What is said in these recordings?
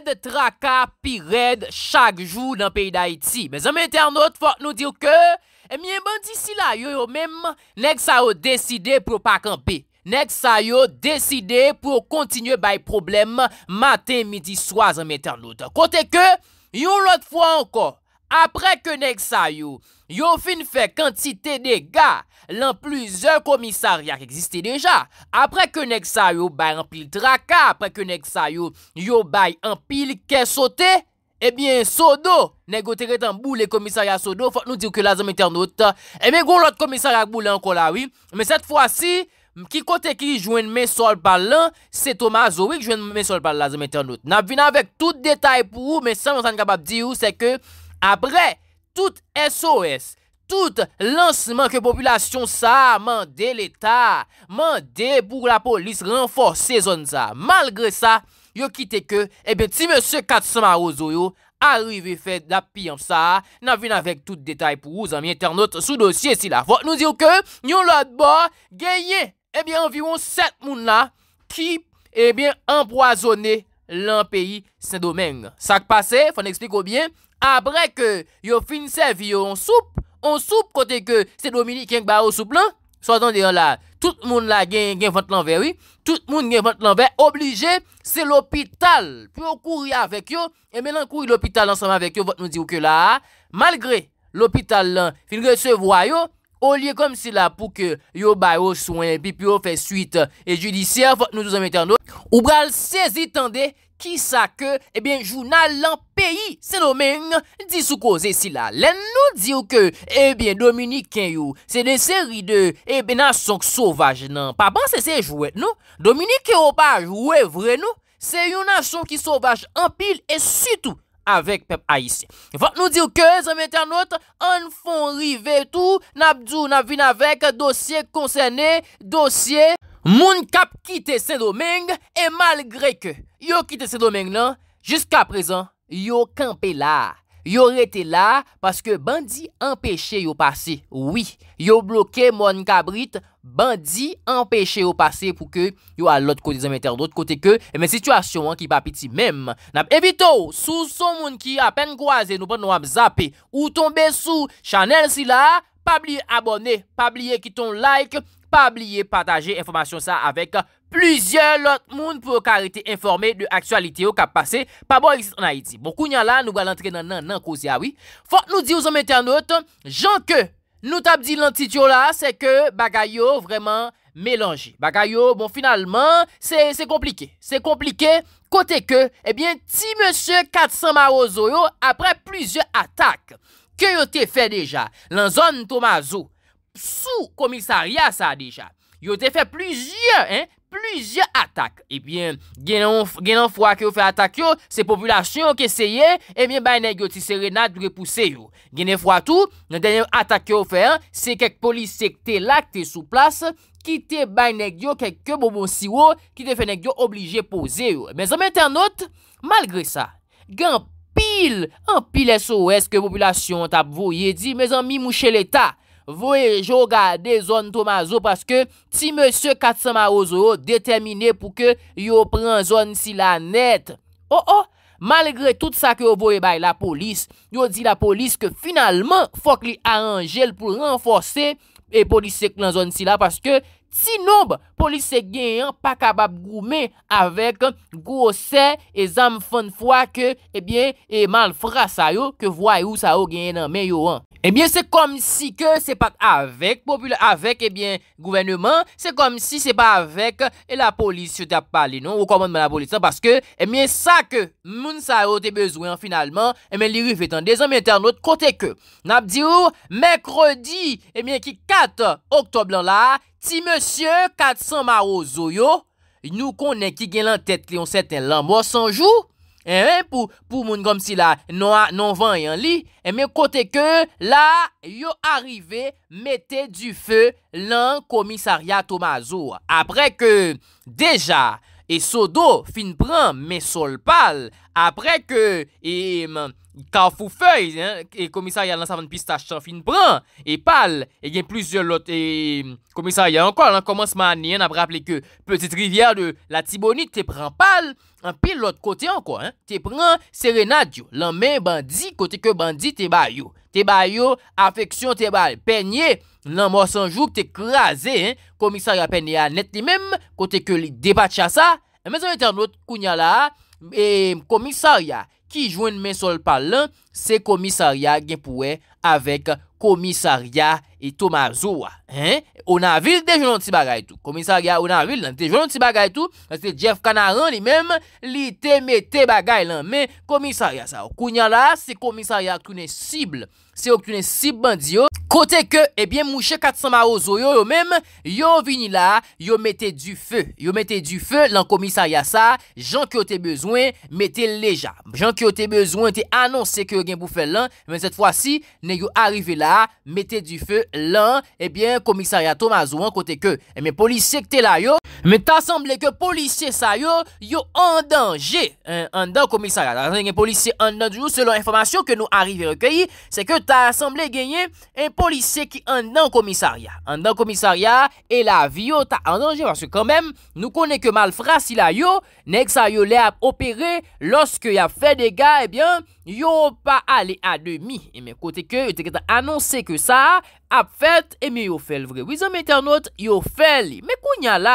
Pired traka, pired chak jou nan peyi da iti. Bez an mèter nou, fòk nou dir ke, mèm yon eh band disi la, yon yon mèm, nek sa yo deside pou pak an pi. Nek sa yo deside pou kontinye bay problem, mate midi soaz an mèter nou. Kote ke, yon lot fò an kon, apre ke nek sa yo, yon fin fè kantite de ga, lan plizèr komisaryak eksiste deja, apre ke nek sa yo bay an pil draka, apre ke nek sa yo yo bay an pil kesote, ebyen eh sodo, nek go tere tan bou le komisaryak sodo, fote nou diw ke la zem eternote, ebyen go lot komisaryak bou le an kolawi, men set fwa si, ki kote ki jwen men sol palan, se to ma zo wik jwen men sol palan la zem eternote. Nap vina vek tout detay pou ou, men se an kapab di ou, se ke apre tout S.O.S., tout lansman ke populasyon sa, mande l'Etat, mande pou la polis renforse zon sa. Malgre sa, yo kite ke, ebe eh ti monsen Katsumaro Zoyo, arive fe da pi yon sa, nan vune avek tout detay pou ou, zami internet, sou dosye si la. Fok nou dire ke, nyon lot bo, genye, ebe envyon set moun la, ki, ebe, empoazone l'an peyi se domen. Sak pase, fwene eksplik ou bien, eh abre ke, yo finse vyon soupe, On soupe kote ke se Dominique yeng ba ou soupe lan, so atan deyon la, tout moun la gen yeng fote lan ve, oui, tout moun gen fote lan ve, oblige, se l'opital, pou yon kouri avèk yo, e menan kouri l'opital ansan avèk yo, vot nou di ouke la, malgre l'opital lan fin gre se vwa yo, ou liye kom si la pou ke yo ba ou souen, pi pi ou fe suite e judisyen, vot nou zon metan do, ou bral sezi tende, Kisa ke, ebyen, eh jounal lan peyi, se domen, disou koze sila. Len nou dir ke, ebyen, eh Dominik Kyo, se de seri de, ebyen, eh nasonk sovaj nan. Pa ban se se jwet nou, Dominik Kyo pa jwet vre nou, se yon nasonk ki sovaj anpil, e sütou, avek pep Aisyen. Vat nou dir ke, zanmen ternot, an fon rive tou, nabdou, nabvin avek, dosye konsene, dosye... Moun kap kite Saint-Domingue E malgre ke yo kite Saint-Domingue nan Jiska prezen yo kampe la Yo rete la Paske bandi empeshe yo pase Oui, yo bloke mon kabrit Bandi empeshe yo pase Pouke yo alot kote zemeter Dot kote ke Emen eh situasyon an ki papiti mem Ebitou, oh, sou son moun ki apen kouaze Nou pan nou ap zappe Ou tombe sou chanel si la Pabliye abone, pabliye ki ton like Pabliye ki ton like pa abliye pataje informasyon sa avek plizye lont moun pou karite informe de aksualite bon bon, ah yo kap pase, pa bon exit anayidzi. Bon, kou nyan la, nou gwa lantre nan nan kou ziawi. Fon, nou di ou zon mette anot, jan ke nou tab di lont titio la, se ke bagay yo vreman melange. Bagay yo, bon, finalman, se komplike. Se komplike, kote ke, ebyen, eh ti monsye 400 marozoyo, apre plizye atak, ke yo te fe deja, lan zon tomazo sou komisarya sa deja. Yo te fe plujye, plujye atak. Ebyen, eh gen an fwa ki yo fe atak yo, se populasyon ke seye, ebyen eh bayne yo ti serenat lwepouse yo. Gen an fwa tou, nan denye atak yo fe, se kek polis sekte lak te sou plas, ki te bayne yo kek kebobon siwo, ki te fene yo oblije pose yo. Mezan men ten not, malgre sa, gen pil, an pil SOS ke populasyon tap vo ye di, mezan mi mouche leta, Vowe jo gade zon to ma zo paske ti monsye katsan ma ozo yo detemine pou ke yo pren zon si la net. Oh oh, malegre tout sa ke yo vowe bay la polis, yo di la polis ke finalman fok li aranjel pou renfose e polis se klen zon si la paske ti nob polis se genyen pa kabab goume avèk gou ose e zam fon fwa ke ebyen eh e mal fra sa yo ke voy ou sa yo genyen nan men yo an. Ebyen, se kom si ke se pat avek, popule avek, ebyen, gouvennman, se kom si se pat avek, e la polisyon te ap pale, nou, ou komandman la polisyon, paske, ebyen, sa ke moun sa yo te bezwen, finalman, ebyen, li rive tan dejan, me internot kote ke. Nap di ou, mekredi, ebyen, ki kat, oktob lan la, ti monsye, kat san maro zoyo, nou konen ki gen lan tet leon seten lan, mwa sanjou? Eh, eh, pou moun gom si la non, non van yon li, eh, me kote ke la yo arive mette du fe lan komisarya Tomazou. Apre ke deja, e sodo fin pran me sol pal, apre ke e ment, Kalfou fey, e komisaryan lan sa van pistache chanfin pran, e pal, e gen plizyon lot, e komisaryan anko, lan koman semane, nan apre aple ke petit rivyar de la tibonite, te pran pal, an pi lot kote anko, te pran serenadyo, lan men bandi kote ke bandi te bayo, te bayo, afeksyon te bayo, penye, lan mwosan jouk te krasen, komisaryan penye an net li menm, kote ke debat chasa, men zan etan lot kounya la, e komisaryan, Ki jwen men sol palan, se komisarya genpouwe avèk komisarya eto mazouwa. On avil de jounon ti bagay tou. Komisarya on avil, de jounon ti bagay tou. Jeff Canaran li men, li te mette bagay lan. Men komisarya sa. Kounya la, se komisarya ki ne sible. Kote ke, ebyen eh Mouche Katsama Ozo yo yo menm, yo vini la, yo mette du fe, yo mette du fe lan komisarya sa, jan ki yo te bezwen, mette leja. Jan ki yo te bezwen, te anonsen ki yo gen boufe lan, men set fwa si, ne yo arrive la, mette du fe lan, ebyen eh komisarya Tomazou an kote ke, ebyen eh polisye ke te la yo. Mais t'as semblé que policier ça yo, yo en danger, un en danger commissariat. Un policier en danger, selon l'information que nous arrivons à recueillir, c'est que t'as semblé gagner un policier qui en danger commissariat. En danger commissariat, et la vie t'as en danger, parce que quand même, nous connaissons que malfrat si la yo, a yo l'a opéré, lorsque y a fait des gars, eh bien, Yo pa ale a demi, eme kote ke yo teke ta anonsen ke sa, ap fet, eme yo fel vre. We zanmete anot, yo fel. Me kounya la,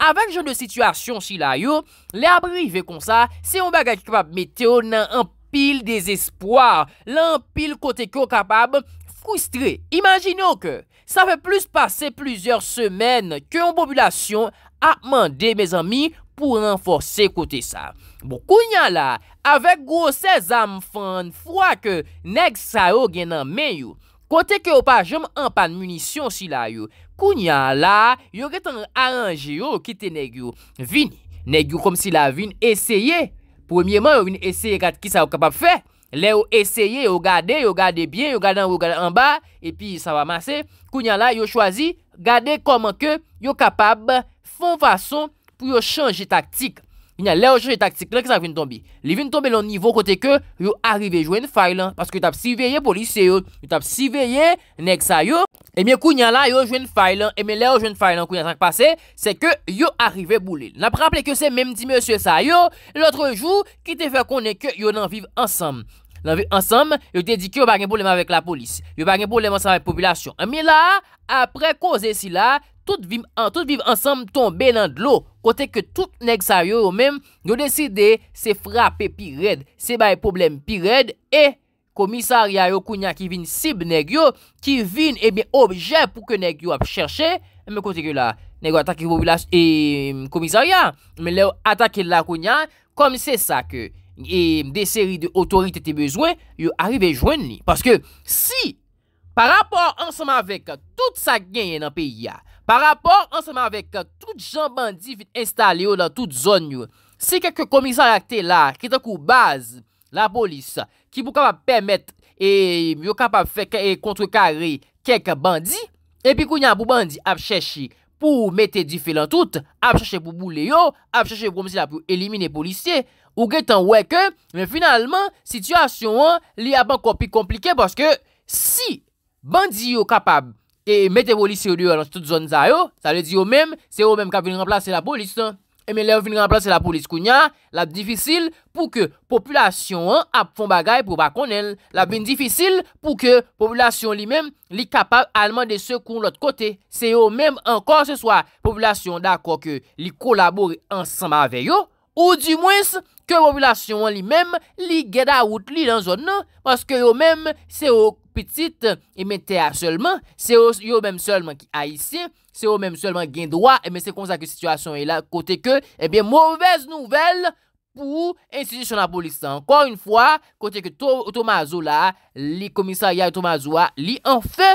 avek jen de situasyon si la yo, le apri ve kon sa, se yon bagaj kapab meteo nan anpil desespoir. Lan anpil kote ke yo kapab frustre. Imagino ke, sa ve plus pase plizeur semen ke yon populasyon ap mande, me zanmi, pou renforse kote sa. Bon, kounyan la, avek gwo se zanm fan, fwa ke neg sa yo genan men yo, kote ke yo pa jom anpan munisyon si la yo, kounyan la, yo getan an anje yo, ki te neg yo vini. Neg yo kom si la vini, eseye. Premierman, yo vini eseye kat ki sa yo kapab fe. Le yo eseye, yo gade, yo gade bien, yo gade an ou gade an ba, epi sa va mase. Kounyan la, yo chwazi, gade koman ke yo kapab fon fason pou yo chanje taktik. Yon yon lè yo chanje taktik, lè ki sa vin tonbi. Li vin tonbi lon nivou kote ke, yo arive jwen fay lan, paske yo eh eh tap eh si veye polis se yo, yo tap si veye, nek sa yo, eme kou nyan la yo jwen fay lan, eme lè yo jwen fay lan kou nyan tanke pase, se ke yo arive boule. N ap rappele ke se mem di monsye sa yo, loutre jou, ki te fè konen ke yo nan viv ansam. Nan viv ansam, yo dedike yo bagen pouleman vek la polis, yo bagen pouleman sa vek populasyon. Emi la, apre kou z tout viv ansam tombe nan dlo, kote ke tout neg sa yo yo men, yo deside se frape pi red, se ba e problem pi red, e komisariya yo kounya ki vin sib neg yo, ki vin ebe obje pou ke neg yo ap chershe, e me kote ke la, neg yo atake e, komisariya, me le yo atake la kounya, kom se sa ke, e, de seri de otorite te bezwen, yo arrive joen ni, paske si, par rapport ansam avek, tout sa genye nan pe ya, Par rapor, anseman vek euh, tout jan bandi fit installe yo dan tout zon yo, se keke komisa reakte la, ki takou baz la polis ki pou kapap pemet e yo kapap fek e kontre kare keke bandi, epi kou nyan pou bandi ap cheshi pou mette di filan tout, ap cheshe pou bou le yo, ap cheshe pou mese la pou elimine polisye, ou gen tan weke, men finalman, situasyon an li apan konpi komplike baske si bandi yo kapap komise, E mete boli se yo diyo nan tout zon za yo, sa le di yo menm, se yo menm ka vin renplase la bolis. E menm le vin renplase la bolis kounya, la bin difisil pou ke populasyon an ap fon bagay pou bakon el. La bin difisil pou ke populasyon li menm li kapab alman de se koun lot kote. Se yo menm an kon se swa, populasyon da kon ke li kolabori ansanman ve yo, ou di mwens... ke popilasyon li mem li gèda wout li nan zon nan, maske yo mem se yo piti ime e tè a sèlman, se yo mem sèlman ki a yisi, se yo mem sèlman gen dwa, eme se konzak yon situasyon e la, kote ke, ebyen, mouvez nouvel, pou insijis yon la polis, ankon yon fwa, kote ke Tomazou la, li komisariya Tomazou a, li an fè,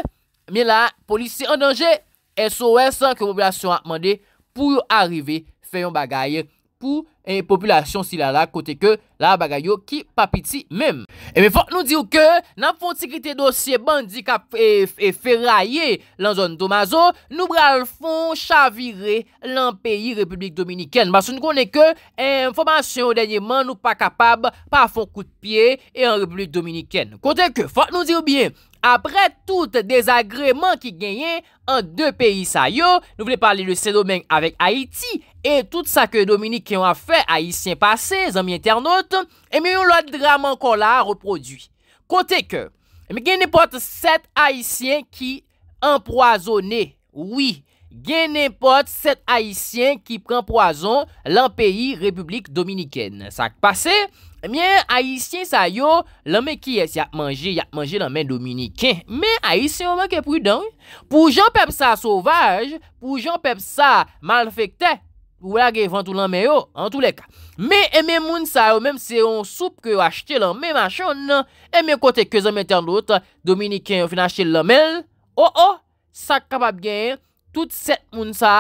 men la polis yon denje, e sou wè san ke popilasyon a mande, pou yon bagay, pou en populasyon si la la kote ke la bagay yo ki papiti mem. Eme fok nou diyo ke nan fon sikrite dosye bandika e, e feraye lan zon domazo, nou bral fon chavire lan peyi Republik Dominiken. Basou nou konen ke en fomasyon ou denye man nou pa kapab pa fon kout piye en Republik Dominiken. Kote ke fok nou diyo bien, apre tout desagreman ki genyen an de peyi sa yo, nou vle parli le sè domen avèk Haiti, E tout sa ke Dominik yon a fe, Haitien pase, zan mi internaute, e mi yon lot drame anko la reprodu. Kote ke, e gen ne pot set Haitien ki empoisonne. Oui, gen ne pot set Haitien ki pren poison lan peyi Republik Dominikene. Sa ke pase, miye Haitien sayo, lan men ki yat manje, yat manje nan men Dominikene. Men Haitien, ou men ke prudan, pou jan pep sa sauvage, pou jan pep sa manfekte, Ou la ge vantou lan men yo, an tou le ka. Me eme moun sa yo, menm se yon soupe ke yo achete lan men machon nan, eme kote ke zan metan louta, dominiken yo finache lan men, o oh, o, oh, sa kapab gen, tout set moun sa,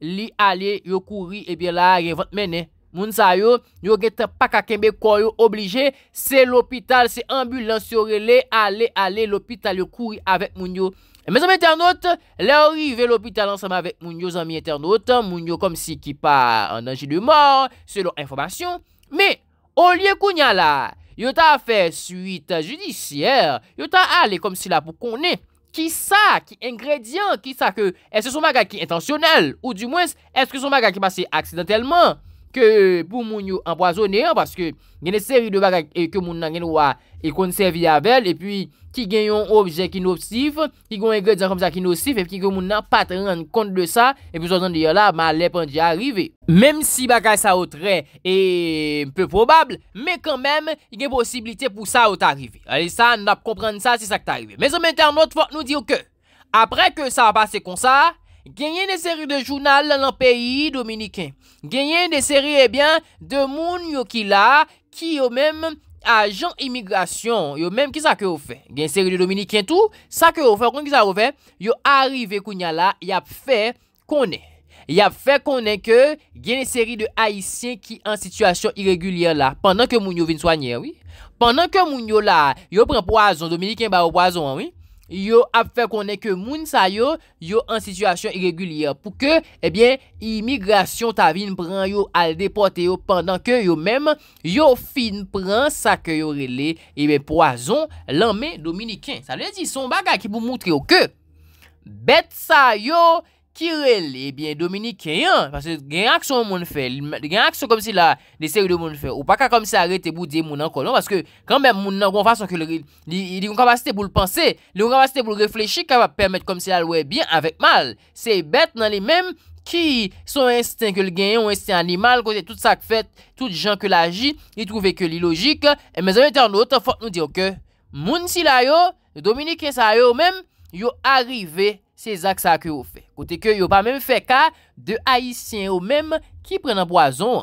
li ale yo kouri, e bi la ge vant menen. Moun sa yo, yo gete pakakembe kon yo oblije, se lopital, se ambulansio rele, ale ale lopital yo kouri avek moun yo. Mes amis internautes, là arrivé l'hôpital ensemble avec mon amis internautes, mon comme si qui pas en danger de mort, selon information. Mais, au lieu qu'on y a là, fait suite judiciaire, Yota a allé comme si là pour qu'on ait qui ça, qui ingrédient, qui ça que, est-ce que son bagage qui intentionnel, ou du moins, est-ce que son magasin qui passé accidentellement? ke pou moun yo anpoazone an, paske genne seri de bagay ke moun nan gen nou a ekonservi avèl, epi ki gen yon objek ki nou sif, ki gen yon egre diyan kom sa ki nou sif, epi ki gen moun nan patren an kont de sa, epi sou zan diyo la, malèp an diya arrive. Mem si bagay sa outre e peu probabl, me kanmem, gen posibilite pou sa outarive. Ale sa, nan ap komprende sa, se sa ak tarive. Me zon mette an not fok nou diyo ke, apre ke sa apase kon sa, Genyen de seri de jounal lan an peyi Dominiken Genyen de seri ebyen eh de moun yo ki la Ki yo menm ajan imigrasyon Yo menm ki sa ke yo fe Genyen de seri de Dominiken tou Sa ke yo fe, kon ki sa yo fe Yo arive kounya la, yap fe konen Yap fe konen ke genyen de seri de haisyen ki an situasyon iregulyen la Pendan ke moun yo vin soanyen, oui Pendan ke moun yo la, yo pren poazon Dominiken ba yo poazon, oui Yo ap fe konen ke moun sa yo yo an situasyon irregulye pou ke ebyen eh imigrasyon ta vin pran yo al depote yo pandan ke yo menm yo fin pran sa ke yo rele ebyen eh poazon lanme dominiken. Sa le zi son bagay ki pou moutre yo ke bet sa yo... Kirel, ebyen Dominikeyan, Pase gen akson moun fe, Gen akson kom si la deseri de moun fe, Ou paka kom si arete bou de moun an kolon, Pase ke, kambem moun nan kon fason ke, Li yon kapasite bou l'pense, Li yon kapasite bou l'reflechi, Kama permette kom si la loue bien avek mal, Se bet nan li men, Ki son insten ke l'genyon, Insten animal, Kote tout sak fet, Tout jan ke laji, Li trouve ke li logik, E mez an ete an notan, Fote nou diyo ke, Moun si la yo, Dominikeyan sa yo men, Yo arive, Se zak sa ke ou fe. Kote ke yo pa men fe ka de Haitien ou men ki pren an boazon.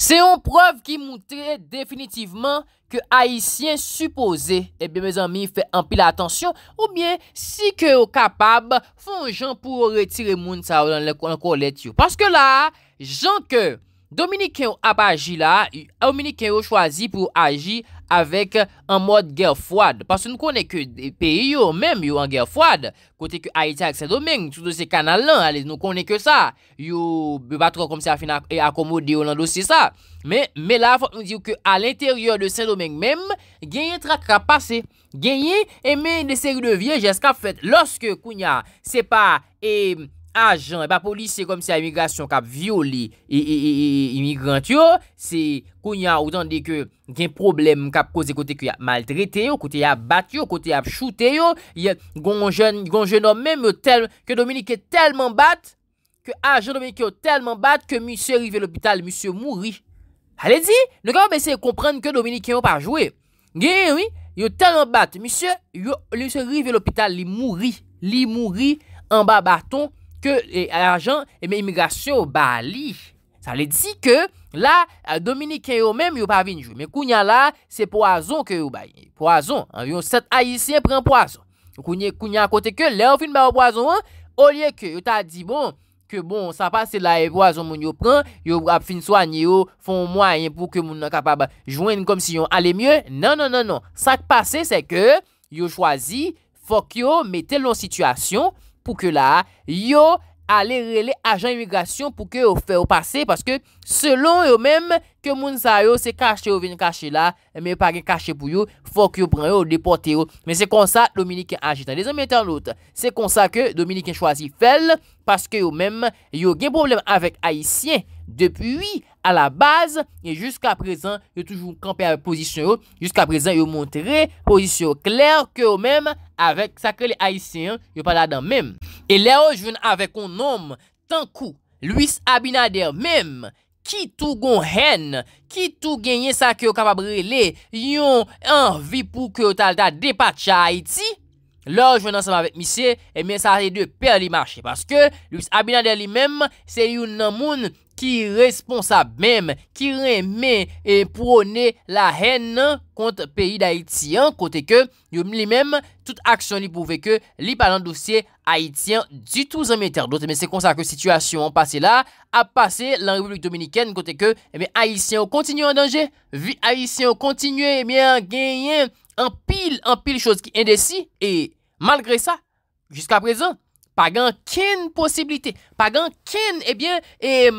Se yon preov ki moutre definitivman ke Haitien suppose. Ebe eh me zan mi fe ampi la atensyon. Ou bien si ke ou kapab fon jan pou retire moun sa ou nan kon let yo. Paske la jan ke... Dominikè yo ap aji la, Dominikè yo chwazi pou aji avèk an mod gèr fwad. Pasou nou konè ke peyi yo mèm yo an gèr fwad. Kote ke Haiti ak Saint-Domingue, toutou se kanal lan, nou konè ke sa. Yo bebatro komse akomode yo lando, se sa. Mè la, fòk nou diyo ke al enteryor de Saint-Domingue mèm, genye tra tra pase. Genye emè de seri de vie jeska fèt. Lòske kounya se pa e... Ajan, pa e polis se kom se a imigrasyon kap viole E, e, e imigrant yo Se kon ya ou dan de ke gen problem Kap kose kote ki ya maltrete yo Kote ya bat yo, kote ya choute yo Gon jenon men Ke Dominique telman bat Ke ajan Dominique yo telman bat Ke misye rive l'hospital, misye mouri Ale di? Nekan mwen se komprende ke Dominique yo parjwe Gen, oui, yo telman bat Misye, yo, misye rive l'hospital Li mouri, li mouri An ba baton Ke e ajan, eh e mi imigrasyon ou ba li. Sa li di ke, la, Dominique yo mèm yo pa vinjou. Me kounya la, se poason ke yo bayi. Poason, yon set ayisyen pren poason. Kounya kote ke, le ou fin ba ou poason an, ou liye ke, yo ta di bon, ke bon, sa pa se la e poason moun yo pren, yo ap fin soan, yo fon mwayen pou ke moun an kapab jwen konm si yon ale mye, nan nan nan nan. Sa k pase, se ke, yo chwazi, fok yo meten lon situasyon, pou ke la yo ale rele ajan imigrasyon pou ke yo fè ou pase, paske selon yo mèm ke moun sa yo se kache ou ven kache la, mè pa gen kache pou yo, fòk yo pran yo ou depote yo, mè se konsa Dominik en agitan. Desan mè tan lout, se konsa ke Dominik en chwazi fèl, paske yo mèm yo gen problem avèk Haitien, depuy, A la base, e jusqu'a prezen, yo toujou kampe ave pozisyon yo. Jusk'a prezen, yo montere pozisyon kler ke yo mem avek sa ke li Aisyen yo pala dan mem. E le ou jwen avek ou nom, tankou, Louis Abinader mem, ki tou gon hen, ki tou genye sa ke yo kapabrele, yon anvi pou ke yo talta depak cha Haiti, lor jwen ansan avek misye, e eh men sa re de per li mache. Paske, Louis Abinader li mem, se yon nan moun, ki responsab mèm, ki remè et prône la hèn nan kont peyi d'Haïtien, kote ke yon li mèm, tout aksyon li pouve ke li palan dousye Haïtien du tout zanmèter. Dote men se konsakre situasyon an pase la, a pase lan République Dominikène, kote ke e aïtien o kontinuè an denje, vi aïtien o kontinuè, e mi an genyen an pil, an pil chos ki endesi, e malgre sa, jiska prezen. pa gan ken posibilite, pa gan ken, ebyen, e,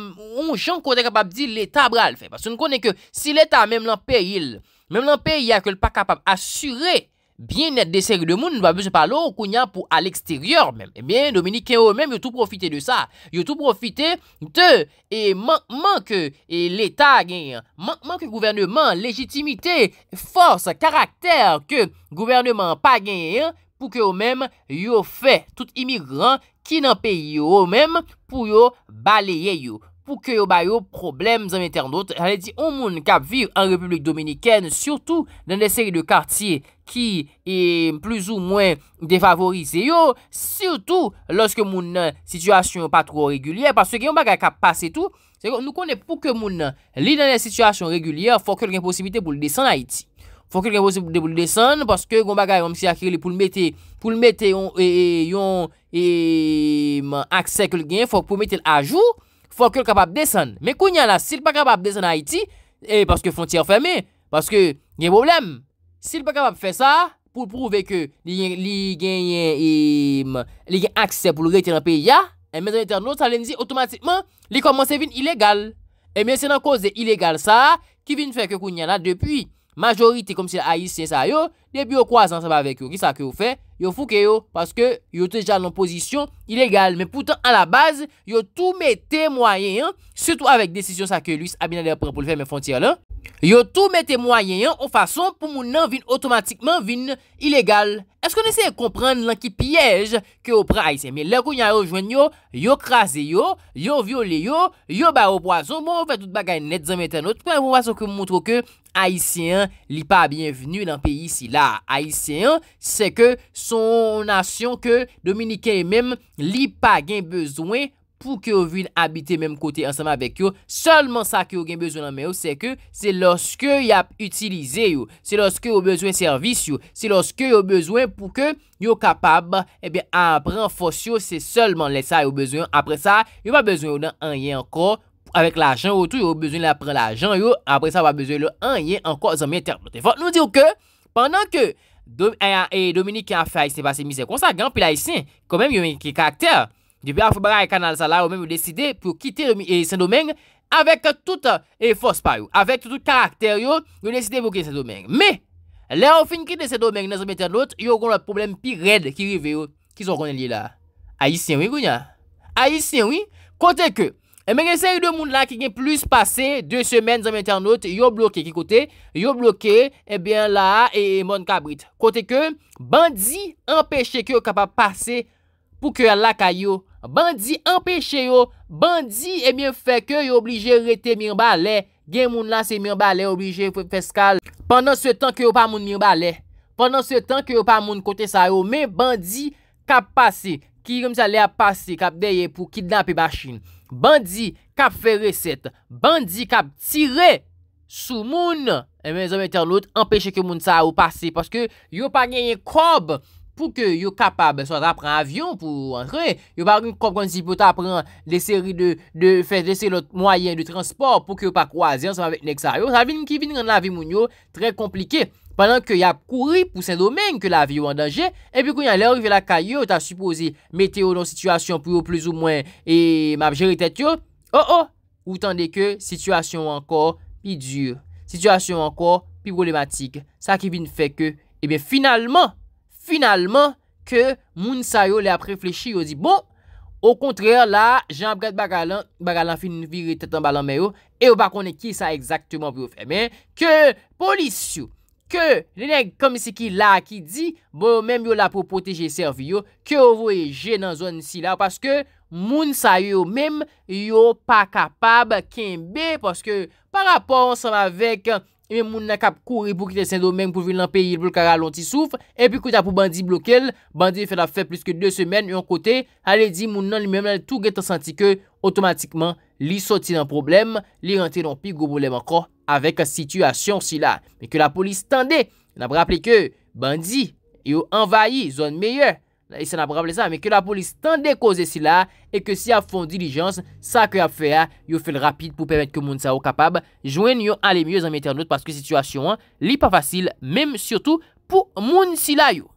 ou jan kon de kapab di l'Etat bral fe, se nou konen ke, si l'Etat, mem lan pe, yil, mem lan pe, yil akol pa kapab asyre, byen net de seri de moun, nou va bese pa lor, kounya pou al eksteryor, ebyen, Dominique, yo tou profite de sa, yo tou profite de, e, mank, mank, l'Etat genyen, mank, mank, gouverneman, legitimite, fos, karakter, ke gouverneman pa genyen, genyen, pou ke yo mèm yo fè tout imigran ki nan pe yo mèm pou yo baleye yo. Pou ke yo baye yo problem zanmèter not, janè di ou moun kap vir an republik dominikèn, surtout nan de seri de kartye ki e plus ou mwen defavorise yo, surtout lòske moun nan situasyon pa tro regulyè, paswe gen yon bagay kap pase tou, se yo nou konè pou ke moun nan li nan de situasyon regulyè, fò ke lè gen posibite pou lè desan Haïti. Fok ke l gen posib pou de pou l desen, paske goun bagay, monsi akire li pou l mette, pou l mette yon, yon, yon akse ke l gen, fok pou l mette l ajou, fok ke l kapab desen. Men koun yon la, si l pa kapab desen a Iti, e, paske fontyer ferme, paske gen problem, si l pa kapab fe sa, pou prouve ke, li gen, yon, li gen akse pou l gen iti nan peyi ya, e men zan etan nou, sa len zi otomatikman, li komanse vin ilegal, e men se nan koze ilegal sa, ki vin fe ke koun yon la, majorite kom se la Haitien sa yo, Lè bi yo kwa zan sa ba vek yo Ki sa ke yo fe? Yo fouke yo Paske yo te jal non pozisyon Ilegal Men poutan an la baz Yo tou me temoyen Soutou avek desisyon sa ke luis Abina de apren pou le fe men fon tir la Yo tou me temoyen O fason pou moun nan vin Otomatikman vin Ilegal Eskoun eseye kompran Lanki piyej Ke yo pre Aisyen Men lè kou nya yo jwen yo Yo krasi yo Yo vyo le yo Yo ba yo po a zon Bon ou fe tout bagay net Zan meten not Pwen ou fason ke moun moutro ke Aisyen Li pa bienven A isen, se ke son asyon ke Dominiken e menm li pa gen bezwen pou ke ou vin abite menm kote ansama vek yo. Solman sa ke ou gen bezwen nan menm yo, se ke se loske yo ap utilize yo, se loske yo bezwen servis yo, se loske yo bezwen pou ke yo kapab, e eh ben ap renfos yo, se solman le sa yo bezwen. Apre sa, yo pa bezwen yo nan an yen anko, avek la jen yo, tou yo bezwen la pren la jen yo, apre sa, yo pa bezwen yo nan an yen anko, zan men terpote. Fote nou diyo ke... Pendan ke eh, eh, Dominique yon afe aise te basi misè konsagan, pi la aise yon yon yon yon ki karakter, di bi afe bagare kanal sa la yon mèm yon deside pou kite sen domèng avèk tout e fos par yon, avèk tout tout karakter yon yon deside pou kite sen domèng. Mè, lè yon fin kite sen domèng nan se mette anot, yon kon la problem pi red ki rive yon ki son konen li la. Aise yon yon yon yon, aise yon yon, kontè ke, E men gen se yon moun la ki gen plus pase, 2 semen zan men ternote, yon bloke ki kote, yon bloke, eh e ben la, e mon kabrit. Kote ke, bandi empeshe ki yo kapap pase, pou ke la kayo. Bandi empeshe yo, bandi e eh men feke, yo oblije rete mirba le, gen moun la se mirba le, oblije feskal. Pendan se tan ki yo pa moun mirba le, pendant se tan ki yo pa moun kote sa yo, men bandi kapase, ki yon moun se ale apase, kapdeye pou kidan pe bashin. Bandi kap fere set Bandi kap tire Sou moun E eh men zom eter lout Empeshe ke moun sa ou pase Paske yo pa genye kob Pou ke yo kapab So a dra pran avyon pou anre Yo pa genye kob kon si pota pran Deseri de fes Deseri lot mwayen de transport Pou ke yo pa kouazen Sama vek nek sa Yo sa vin ki vin nan la vi moun yo Tre komplike pandan ke y ap kouri pou sen domen ke la vi yo an danje, epi kwen y alerive la kayo, ta suppose meteo non sitwasyon pou yo plouz oh, oh, ou mwen, e map jere tet yo, o o, ou tande ke sitwasyon ankor pi djur, sitwasyon ankor pi problematik, sa ki eh bin fe ke, ebe finalman, finalman, ke moun sa yo le ap reflechi yo di, bo, o kontrèr la, jan bret bagalan, bagalan fin viri tet an balan me yo, e yo bakone ki sa exactement vyo fe, ebe, ke polisyon, ke le neg kom se ki la ki di, bon mèm yo la pou poteje serv yo, ke ovo e je nan zon si la, paske moun sa yo mèm yo pa kapab kenbe, paske pa rapor ansan avèk, mèm e moun na kap kouri pou ki te sendo mèm pou vilan peyi, pou lkara lonti souf, epi kouta pou bandi blokel, bandi fè la fè pluske 2 semen yon kote, ale di moun nan li mèm la tou geta santi ke, otomatikman li soti nan problem, li rente nan pi gobolem anko, avèk a situasyon sila. Mè ke la polis tande, nan ap rappele ke, bandi, yo envayi, zon meyè, e nan ap rappele sa, mè ke la polis tande koze sila, e ke si ap fon dilijans, sa ke ap fè ya, yo fèl rapide pou pèmèt ke moun sa ou kapab, jwen yo alemyo zanmèter nou, paske situasyon li pa fasil, mèm siotou, pou moun sila yo.